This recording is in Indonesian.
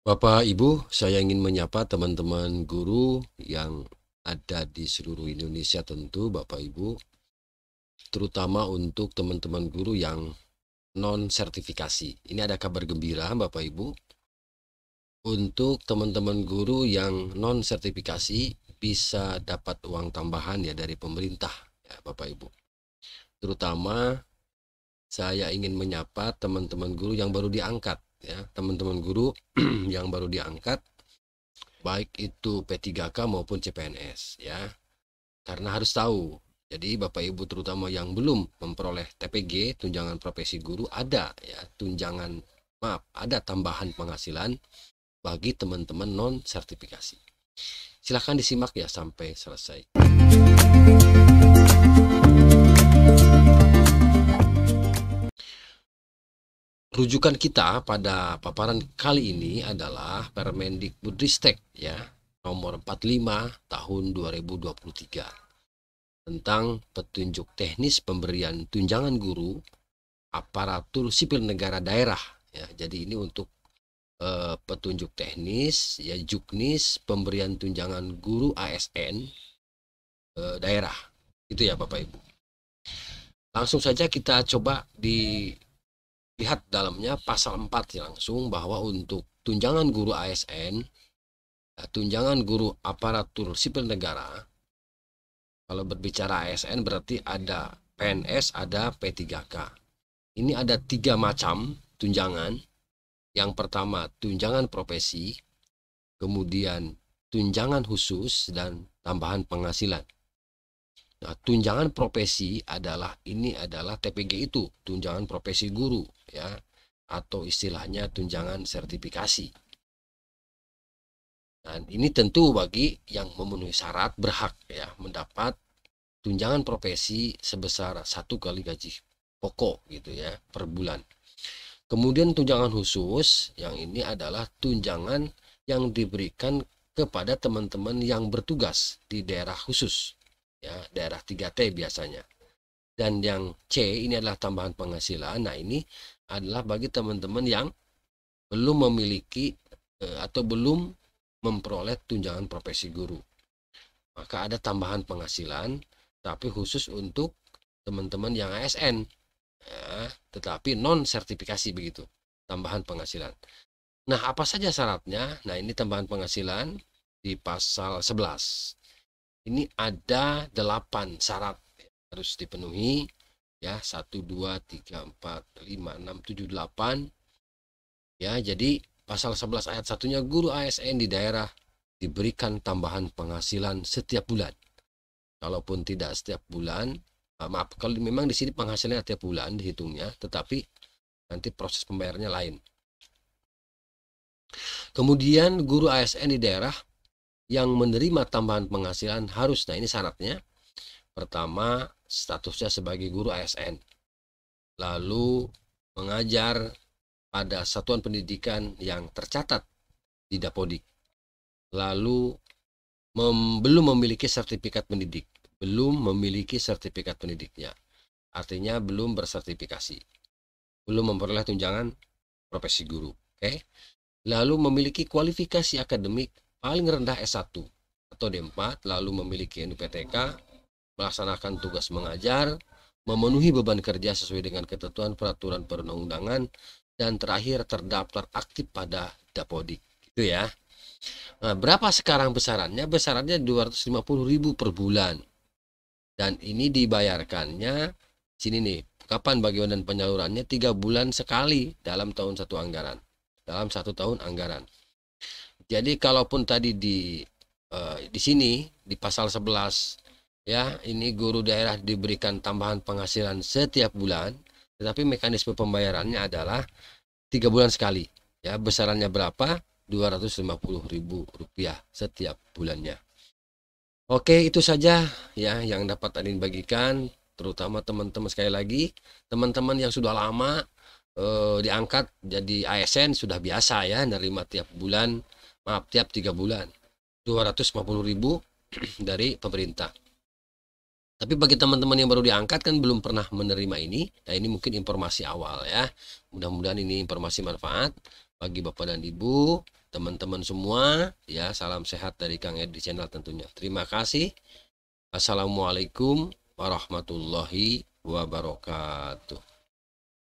Bapak Ibu, saya ingin menyapa teman-teman guru yang ada di seluruh Indonesia tentu Bapak Ibu, terutama untuk teman-teman guru yang non sertifikasi. Ini ada kabar gembira Bapak Ibu. Untuk teman-teman guru yang non sertifikasi bisa dapat uang tambahan ya dari pemerintah ya Bapak Ibu. Terutama saya ingin menyapa teman-teman guru yang baru diangkat ya teman-teman guru yang baru diangkat baik itu P3K maupun CPNS ya karena harus tahu jadi Bapak Ibu terutama yang belum memperoleh TPG tunjangan profesi guru ada ya tunjangan maaf ada tambahan penghasilan bagi teman-teman non sertifikasi silahkan disimak ya sampai selesai rujukan kita pada paparan kali ini adalah Permendikbudristek ya nomor 45 tahun 2023 tentang petunjuk teknis pemberian tunjangan guru aparatur sipil negara daerah ya jadi ini untuk eh, petunjuk teknis ya juknis pemberian tunjangan guru ASN eh, daerah itu ya Bapak Ibu langsung saja kita coba di lihat dalamnya pasal 4 ya langsung bahwa untuk tunjangan guru ASN, eh, tunjangan guru aparatur sipil negara, kalau berbicara ASN berarti ada PNS, ada P3K. Ini ada tiga macam tunjangan. Yang pertama tunjangan profesi, kemudian tunjangan khusus dan tambahan penghasilan. Nah, tunjangan profesi adalah ini adalah TPG itu, tunjangan profesi guru ya atau istilahnya tunjangan sertifikasi. Dan ini tentu bagi yang memenuhi syarat berhak ya mendapat tunjangan profesi sebesar satu kali gaji pokok gitu ya per bulan. Kemudian tunjangan khusus yang ini adalah tunjangan yang diberikan kepada teman-teman yang bertugas di daerah khusus ya daerah 3T biasanya. Dan yang C ini adalah tambahan penghasilan. Nah, ini adalah bagi teman-teman yang belum memiliki eh, atau belum memperoleh tunjangan profesi guru. Maka ada tambahan penghasilan tapi khusus untuk teman-teman yang ASN. Ya, tetapi non sertifikasi begitu. Tambahan penghasilan. Nah, apa saja syaratnya? Nah, ini tambahan penghasilan di pasal 11 ini ada delapan syarat ya, harus dipenuhi ya 1 2 3 4 5 6 7 8 ya jadi pasal 11 ayat satunya guru ASN di daerah diberikan tambahan penghasilan setiap bulan kalaupun tidak setiap bulan ah, maaf kalau memang di sini penghasilannya setiap bulan dihitungnya tetapi nanti proses pembayarannya lain kemudian guru ASN di daerah yang menerima tambahan penghasilan harus, nah ini syaratnya, pertama statusnya sebagai guru ASN, lalu mengajar pada satuan pendidikan yang tercatat di Dapodik, lalu mem belum memiliki sertifikat pendidik, belum memiliki sertifikat pendidiknya, artinya belum bersertifikasi, belum memperoleh tunjangan profesi guru, oke? Okay? Lalu memiliki kualifikasi akademik paling rendah S1 atau D4 lalu memiliki NUPTK, melaksanakan tugas mengajar, memenuhi beban kerja sesuai dengan ketentuan peraturan perundang-undangan, dan terakhir terdaftar aktif pada Dapodik. Gitu ya. Nah, berapa sekarang besarannya? Besarannya 250.000 per bulan. Dan ini dibayarkannya sini nih, kapan bagaimana dan penyalurannya tiga bulan sekali dalam tahun satu anggaran. Dalam satu tahun anggaran. Jadi kalaupun tadi di uh, di sini di pasal 11 ya, ini guru daerah diberikan tambahan penghasilan setiap bulan, tetapi mekanisme pembayarannya adalah tiga bulan sekali. Ya, besarannya berapa? 250.000 rupiah setiap bulannya. Oke, itu saja ya yang dapat Adin bagikan, terutama teman-teman sekali lagi, teman-teman yang sudah lama eh, diangkat jadi ASN sudah biasa ya nerima tiap bulan maaf tiap tiga bulan 250 ribu dari pemerintah tapi bagi teman-teman yang baru diangkat kan belum pernah menerima ini nah ini mungkin informasi awal ya mudah-mudahan ini informasi manfaat bagi bapak dan ibu teman-teman semua ya salam sehat dari Kang Ed di channel tentunya terima kasih assalamualaikum warahmatullahi wabarakatuh